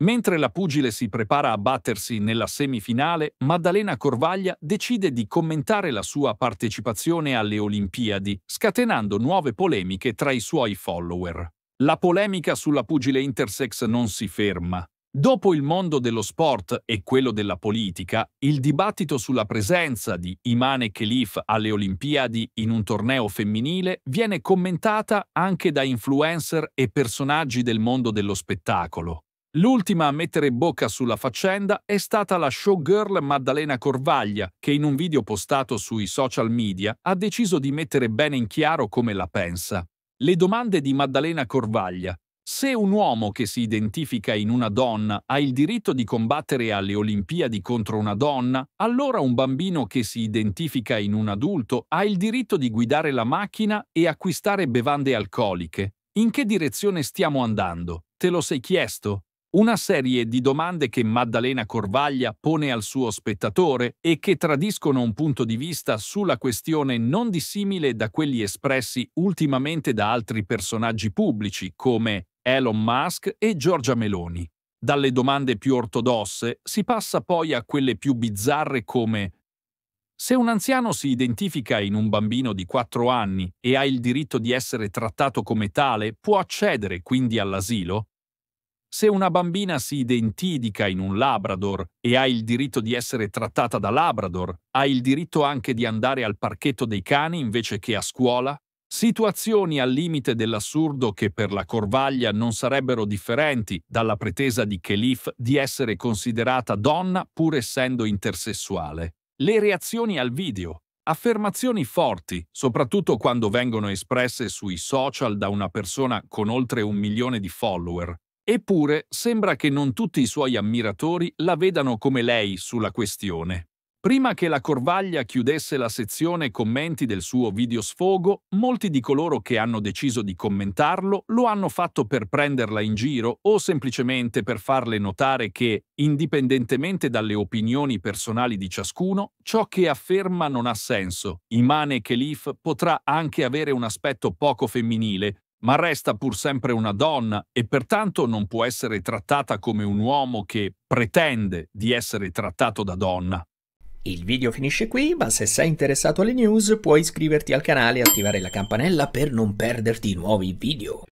Mentre la pugile si prepara a battersi nella semifinale, Maddalena Corvaglia decide di commentare la sua partecipazione alle Olimpiadi, scatenando nuove polemiche tra i suoi follower. La polemica sulla pugile intersex non si ferma. Dopo il mondo dello sport e quello della politica, il dibattito sulla presenza di Imane Khalif alle Olimpiadi in un torneo femminile viene commentata anche da influencer e personaggi del mondo dello spettacolo. L'ultima a mettere bocca sulla faccenda è stata la showgirl Maddalena Corvaglia, che in un video postato sui social media ha deciso di mettere bene in chiaro come la pensa. Le domande di Maddalena Corvaglia. Se un uomo che si identifica in una donna ha il diritto di combattere alle Olimpiadi contro una donna, allora un bambino che si identifica in un adulto ha il diritto di guidare la macchina e acquistare bevande alcoliche. In che direzione stiamo andando? Te lo sei chiesto? Una serie di domande che Maddalena Corvaglia pone al suo spettatore e che tradiscono un punto di vista sulla questione non dissimile da quelli espressi ultimamente da altri personaggi pubblici come Elon Musk e Giorgia Meloni. Dalle domande più ortodosse si passa poi a quelle più bizzarre come se un anziano si identifica in un bambino di 4 anni e ha il diritto di essere trattato come tale, può accedere quindi all'asilo? Se una bambina si identifica in un Labrador e ha il diritto di essere trattata da Labrador, ha il diritto anche di andare al parchetto dei cani invece che a scuola? Situazioni al limite dell'assurdo che per la Corvaglia non sarebbero differenti dalla pretesa di Kelif di essere considerata donna pur essendo intersessuale. Le reazioni al video Affermazioni forti, soprattutto quando vengono espresse sui social da una persona con oltre un milione di follower, Eppure sembra che non tutti i suoi ammiratori la vedano come lei sulla questione. Prima che la Corvaglia chiudesse la sezione commenti del suo video sfogo, molti di coloro che hanno deciso di commentarlo lo hanno fatto per prenderla in giro o semplicemente per farle notare che, indipendentemente dalle opinioni personali di ciascuno, ciò che afferma non ha senso. Imane Kelif potrà anche avere un aspetto poco femminile, ma resta pur sempre una donna e pertanto non può essere trattata come un uomo che pretende di essere trattato da donna. Il video finisce qui, ma se sei interessato alle news puoi iscriverti al canale e attivare la campanella per non perderti i nuovi video.